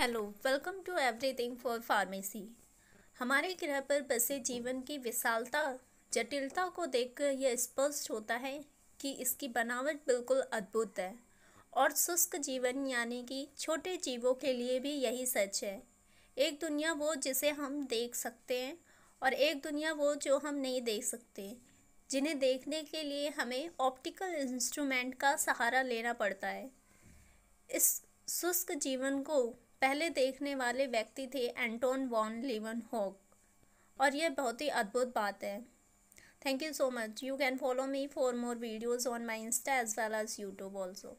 hello welcome to everything for pharmacy हमारे ग्रह पर बसे जीवन की विशालता जटिलता को देखकर यह स्पष्ट होता है कि इसकी बनावट बिल्कुल अद्भुत है और शुष्क जीवन यानी कि छोटे जीवों के लिए भी यही सच है एक दुनिया वो जिसे हम देख सकते हैं और एक दुनिया वो जो हम नहीं देख सकते जिन्हें देखने के लिए हमें ऑप्टिकल इंस्ट्रूमेंट का सहारा लेना पड़ता है इस शुष्क जीवन को पहले देखने वाले व्यक्ति थे एंटोन वॉन लिवन होक और यह बहुत ही अद्भुत बात है thank you so much you can follow me for more videos on my Insta as well as YouTube also